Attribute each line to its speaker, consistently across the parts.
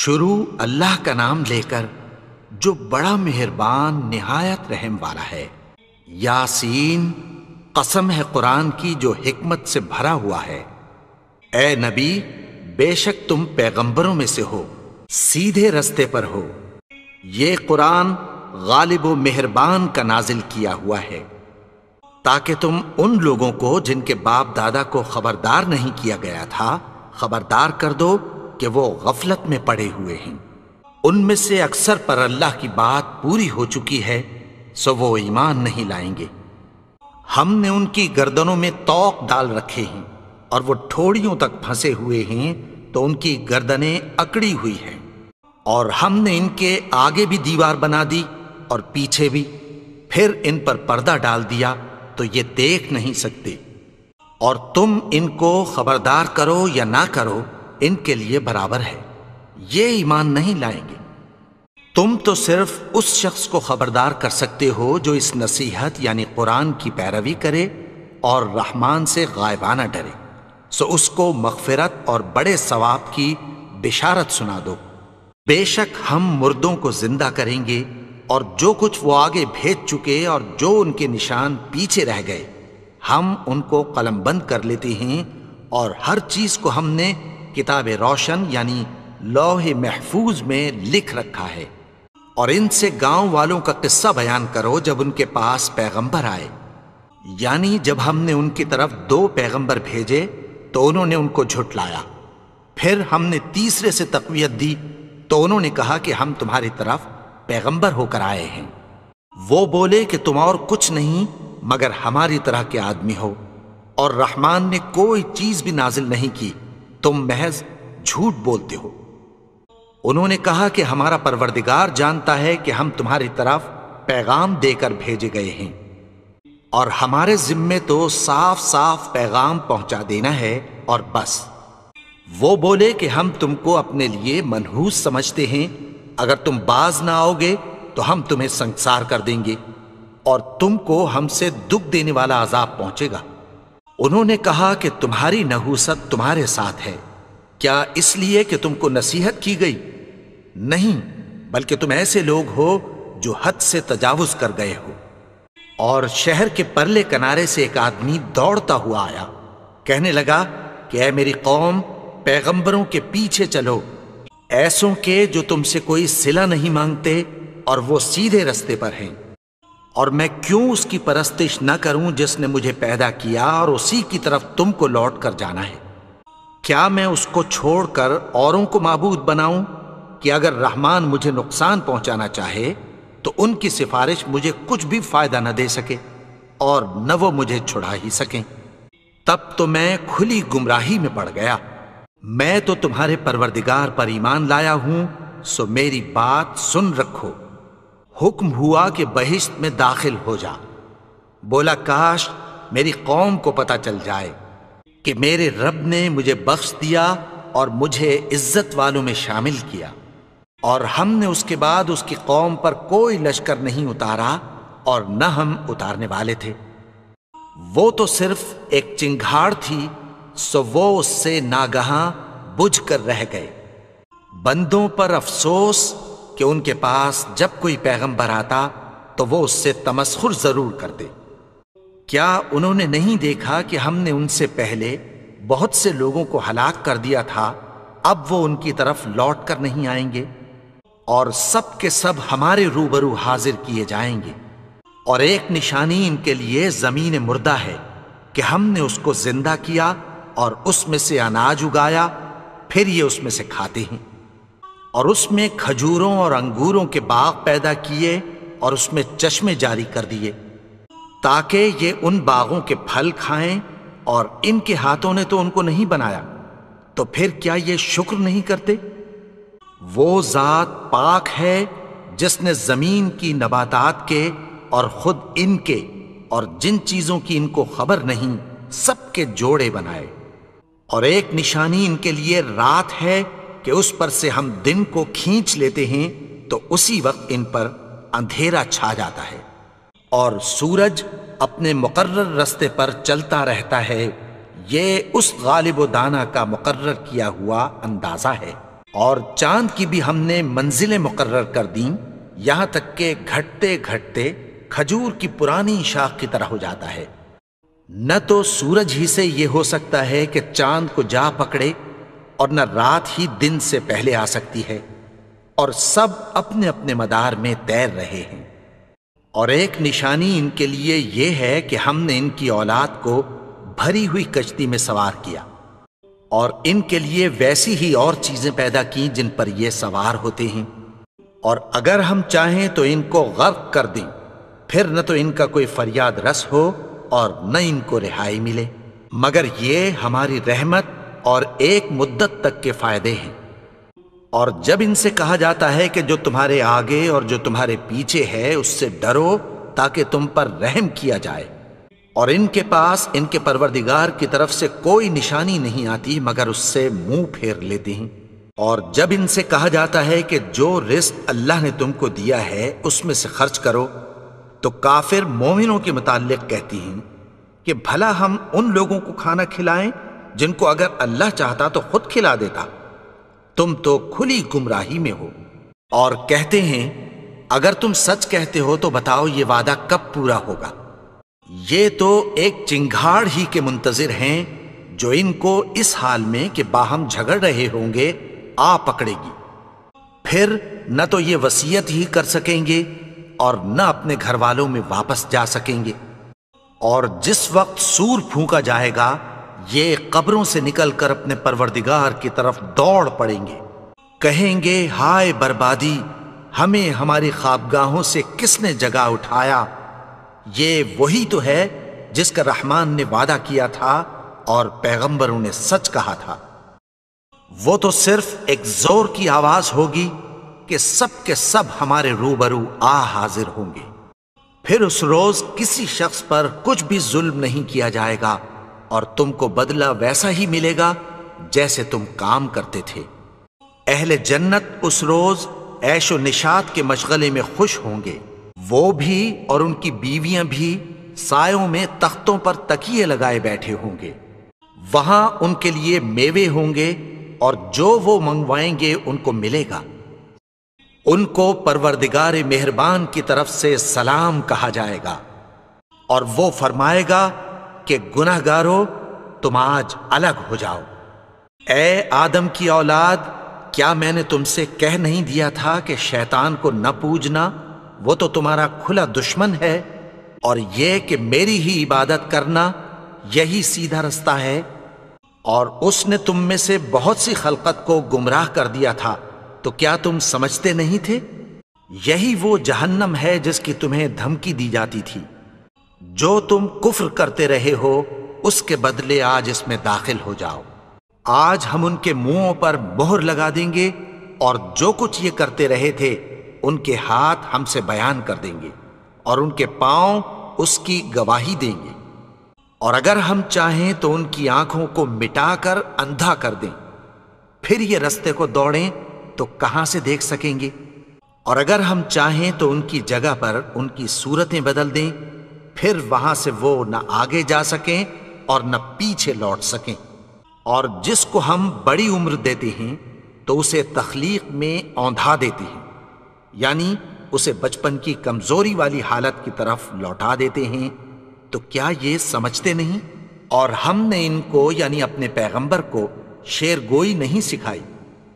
Speaker 1: शुरू अल्लाह का नाम लेकर जो बड़ा मेहरबान निहायत रहम वाला है यासीन कसम है कुरान की जो हिकमत से भरा हुआ है ए नबी बेशक तुम पैगंबरों में से हो सीधे रस्ते पर हो ये कुरान गालिब मेहरबान का नाजिल किया हुआ है ताकि तुम उन लोगों को जिनके बाप दादा को खबरदार नहीं किया गया था खबरदार कर दो कि वो गफलत में पड़े हुए हैं उनमें से अक्सर पर अल्लाह की बात पूरी हो चुकी है सो वो ईमान नहीं लाएंगे हमने उनकी गर्दनों में तोक डाल रखे हैं और वो ठोड़ियों तक फंसे हुए हैं तो उनकी गर्दनें अकड़ी हुई हैं और हमने इनके आगे भी दीवार बना दी और पीछे भी फिर इन पर पर्दा डाल दिया तो ये देख नहीं सकते और तुम इनको खबरदार करो या ना करो इनके लिए बराबर है ये ईमान नहीं लाएंगे तुम तो सिर्फ उस शख्स को खबरदार कर सकते हो जो इस नसीहत यानी कुरान की पैरवी करे और रहमान से गायबाना डरे सो उसको मगफिरत और बड़े सवाब की बिशारत सुना दो बेशक हम मुर्दों को जिंदा करेंगे और जो कुछ वो आगे भेज चुके और जो उनके निशान पीछे रह गए हम उनको कलमबंद कर लेते हैं और हर चीज को हमने किताब रोशन यानी लौह महफूज में लिख रखा है और इनसे गांव वालों का किस्सा बयान करो जब उनके पास पैगंबर आए यानी जब हमने उनकी तरफ दो पैगंबर भेजे तो उन्होंने उनको झुटलाया फिर हमने तीसरे से तकवीत दी तो उन्होंने कहा कि हम तुम्हारी तरफ पैगंबर होकर आए हैं वो बोले कि तुम और कुछ नहीं मगर हमारी तरह के आदमी हो और रहमान ने कोई चीज भी नाजिल नहीं की तुम महज झूठ बोलते हो उन्होंने कहा कि हमारा परवरदिगार जानता है कि हम तुम्हारी तरफ पैगाम देकर भेजे गए हैं और हमारे जिम्मे तो साफ साफ पैगाम पहुंचा देना है और बस वो बोले कि हम तुमको अपने लिए मनहूस समझते हैं अगर तुम बाज ना आओगे तो हम तुम्हें संसार कर देंगे और तुमको हमसे दुख देने वाला आजाब पहुंचेगा उन्होंने कहा कि तुम्हारी नहुसत तुम्हारे साथ है क्या इसलिए कि तुमको नसीहत की गई नहीं बल्कि तुम ऐसे लोग हो जो हद से तजावुज कर गए हो और शहर के परले किनारे से एक आदमी दौड़ता हुआ आया कहने लगा कि ऐ मेरी कौम पैगंबरों के पीछे चलो ऐसों के जो तुमसे कोई सिला नहीं मांगते और वो सीधे रस्ते पर हैं और मैं क्यों उसकी परस्तिश न करूं जिसने मुझे पैदा किया और उसी की तरफ तुमको लौट कर जाना है क्या मैं उसको छोड़कर औरों को मबूद बनाऊं कि अगर रहमान मुझे नुकसान पहुंचाना चाहे तो उनकी सिफारिश मुझे कुछ भी फायदा न दे सके और न वो मुझे छुड़ा ही सकें तब तो मैं खुली गुमराही में पड़ गया मैं तो तुम्हारे परवरदिगार पर ईमान लाया हूं सो मेरी बात सुन रखो हुक्म हुआ कि बहिश्त में दाखिल हो जा बोला काश मेरी कौम को पता चल जाए कि मेरे रब ने मुझे बख्श दिया और मुझे इज्जत वालों में शामिल किया और हमने उसके बाद उसकी कौम पर कोई लश्कर नहीं उतारा और न हम उतारने वाले थे वो तो सिर्फ एक चिंगाड़ थी सो वो उससे नागहा बुझ कर रह गए बंदों पर अफसोस कि उनके पास जब कोई पैगंबर आता तो वो उससे तमस्खुर जरूर करते क्या उन्होंने नहीं देखा कि हमने उनसे पहले बहुत से लोगों को हलाक कर दिया था अब वो उनकी तरफ लौट कर नहीं आएंगे और सब के सब हमारे रूबरू हाजिर किए जाएंगे और एक निशानी इनके लिए जमीन मुर्दा है कि हमने उसको जिंदा किया और उसमें से अनाज उगाया फिर ये उसमें से खाते हैं और उसमें खजूरों और अंगूरों के बाग पैदा किए और उसमें चश्मे जारी कर दिए ताकि ये उन बागों के फल खाएं और इनके हाथों ने तो उनको नहीं बनाया तो फिर क्या ये शुक्र नहीं करते वो ज़ात पाक है जिसने ज़मीन की नबातात के और ख़ुद इनके और जिन चीज़ों की इनको खबर नहीं सबके जोड़े बनाए और एक निशानी इनके लिए रात है कि उस पर से हम दिन को खींच लेते हैं तो उसी वक्त इन पर अंधेरा छा जाता है और सूरज अपने मुकर्र रस्ते पर चलता रहता है ये उस गालिब दाना का मुकर्र किया हुआ अंदाज़ा है और चांद की भी हमने मंजिलें मुकर्र कर दी यहां तक के घटते घटते खजूर की पुरानी शाख की तरह हो जाता है न तो सूरज ही से यह हो सकता है कि चांद को जा पकड़े और न रात ही दिन से पहले आ सकती है और सब अपने अपने मदार में तैर रहे हैं और एक निशानी इनके लिए यह है कि हमने इनकी औलाद को भरी हुई कश्ती में सवार किया और इनके लिए वैसी ही और चीजें पैदा की जिन पर यह सवार होते हैं और अगर हम चाहें तो इनको गर्क कर दें फिर न तो इनका कोई फरियाद रस हो और न इनको रिहाई मिले मगर ये हमारी रहमत और एक मुद्दत तक के फायदे हैं और जब इनसे कहा जाता है कि जो तुम्हारे आगे और जो तुम्हारे पीछे है उससे डरो ताकि तुम पर रहम किया जाए और इनके पास इनके परवरदिगार की तरफ से कोई निशानी नहीं आती मगर उससे मुंह फेर लेते हैं और जब इनसे कहा जाता है कि जो रिस्क अल्लाह ने तुमको दिया है उसमें से खर्च करो तो काफिर मोमिनों के मुतालिक कहती हैं कि भला हम उन लोगों को खाना खिलाएं जिनको अगर अल्लाह चाहता तो खुद खिला देता तुम तो खुली गुमराही में हो और कहते हैं अगर तुम सच कहते हो तो बताओ ये वादा कब पूरा होगा ये तो एक चिंगाड़ ही के मुंतजिर हैं जो इनको इस हाल में कि बाहम झगड़ रहे होंगे आ पकड़ेगी फिर न तो ये वसीयत ही कर सकेंगे और न अपने घर वालों में वापस जा सकेंगे और जिस वक्त सूर फूका जाएगा ये कब्रों से निकलकर अपने परवरदिगार की तरफ दौड़ पड़ेंगे कहेंगे हाय बर्बादी हमें हमारी खाबगाहों से किसने जगह उठाया ये वही तो है जिसका रहमान ने वादा किया था और पैगंबरों ने सच कहा था वो तो सिर्फ एक जोर की आवाज होगी कि सब के सब हमारे रूबरू आ हाजिर होंगे फिर उस रोज किसी शख्स पर कुछ भी जुल्म नहीं किया जाएगा और तुमको बदला वैसा ही मिलेगा जैसे तुम काम करते थे अहले जन्नत उस रोज ऐशो निशात के मशगले में खुश होंगे वो भी और उनकी बीवियां भी सायों में तख्तों पर तकिए लगाए बैठे होंगे वहां उनके लिए मेवे होंगे और जो वो मंगवाएंगे उनको मिलेगा उनको परवरदिगार मेहरबान की तरफ से सलाम कहा जाएगा और वो फरमाएगा कि गुनाहगारों तुम आज अलग हो जाओ ए आदम की औलाद क्या मैंने तुमसे कह नहीं दिया था कि शैतान को न पूजना वो तो तुम्हारा खुला दुश्मन है और यह कि मेरी ही इबादत करना यही सीधा रास्ता है और उसने तुम में से बहुत सी खलकत को गुमराह कर दिया था तो क्या तुम समझते नहीं थे यही वो जहन्नम है जिसकी तुम्हें धमकी दी जाती थी जो तुम कुफ्र करते रहे हो उसके बदले आज इसमें दाखिल हो जाओ आज हम उनके मुंहों पर मोहर लगा देंगे और जो कुछ ये करते रहे थे उनके हाथ हमसे बयान कर देंगे और उनके पांव उसकी गवाही देंगे और अगर हम चाहें तो उनकी आंखों को मिटाकर अंधा कर दें फिर ये रास्ते को दौड़ें तो कहां से देख सकेंगे और अगर हम चाहें तो उनकी जगह पर उनकी सूरतें बदल दें फिर वहां से वो न आगे जा सकें और न पीछे लौट सकें और जिसको हम बड़ी उम्र देते हैं तो उसे तख्लीक में औंधा देते हैं यानी उसे बचपन की कमजोरी वाली हालत की तरफ लौटा देते हैं तो क्या ये समझते नहीं और हमने इनको यानी अपने पैगंबर को शेर गोई नहीं सिखाई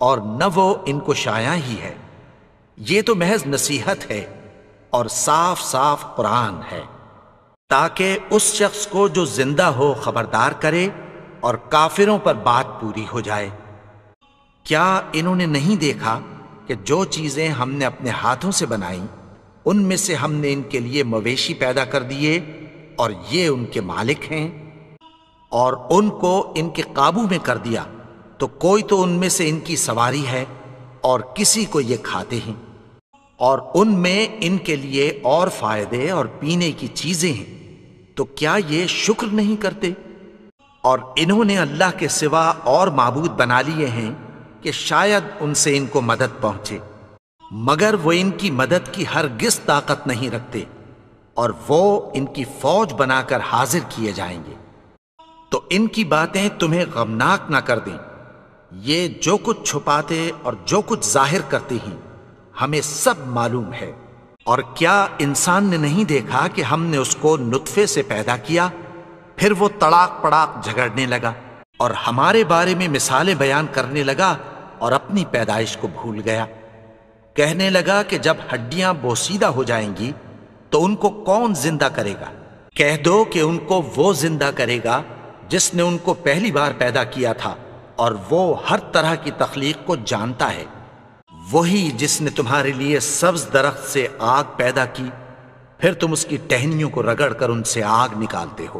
Speaker 1: और न वो इनको शाया ही है ये तो महज नसीहत है और साफ साफ कुरान है ताकि उस शख्स को जो जिंदा हो खबरदार करे और काफिरों पर बात पूरी हो जाए क्या इन्होंने नहीं देखा कि जो चीज़ें हमने अपने हाथों से बनाई उनमें से हमने इनके लिए मवेशी पैदा कर दिए और ये उनके मालिक हैं और उनको इनके काबू में कर दिया तो कोई तो उनमें से इनकी सवारी है और किसी को ये खाते हैं और उनमें इनके लिए और फायदे और पीने की चीजें हैं तो क्या ये शुक्र नहीं करते और इन्होंने अल्लाह के सिवा और मबूद बना लिए हैं कि शायद उनसे इनको मदद पहुंचे मगर वो इनकी मदद की हर गिस्त ताकत नहीं रखते और वो इनकी फौज बनाकर हाजिर किए जाएंगे तो इनकी बातें तुम्हें गमनाक ना कर दें ये जो कुछ छुपाते और जो कुछ जाहिर करते हैं हमें सब मालूम है और क्या इंसान ने नहीं देखा कि हमने उसको नुतफे से पैदा किया फिर वो तड़ाक पड़ाक झगड़ने लगा और हमारे बारे में मिसालें बयान करने लगा और अपनी पैदाइश को भूल गया कहने लगा कि जब हड्डियां बोसीदा हो जाएंगी तो उनको कौन जिंदा करेगा कह दो कि उनको वो जिंदा करेगा जिसने उनको पहली बार पैदा किया था और वो हर तरह की तखलीक को जानता है वही जिसने तुम्हारे लिए सब्ज दरख्त से आग पैदा की फिर तुम उसकी टहनियों को रगड़कर उनसे आग निकालते हो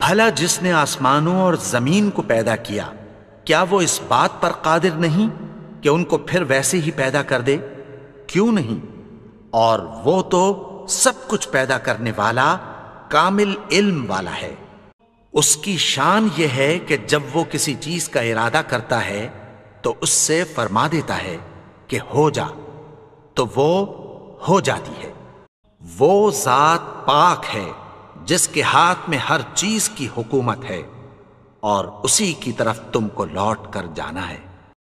Speaker 1: भला जिसने आसमानों और जमीन को पैदा किया क्या वो इस बात पर कादिर नहीं कि उनको फिर वैसे ही पैदा कर दे क्यों नहीं और वो तो सब कुछ पैदा करने वाला कामिल इल्म वाला है उसकी शान यह है कि जब वो किसी चीज का इरादा करता है तो उससे फरमा देता है कि हो जा तो वो हो जाती है वो जात पाक है जिसके हाथ में हर चीज की हुकूमत है और उसी की तरफ तुमको लौट कर जाना है